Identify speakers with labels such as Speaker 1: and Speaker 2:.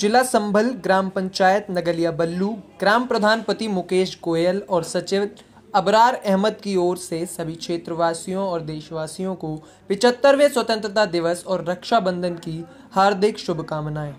Speaker 1: जिला संभल ग्राम पंचायत नगलिया बल्लू ग्राम प्रधान पति मुकेश गोयल और सचिव अबरार अहमद की ओर से सभी क्षेत्रवासियों और देशवासियों को पिचहत्तरवें स्वतंत्रता दिवस और रक्षाबंधन की हार्दिक शुभकामनाएं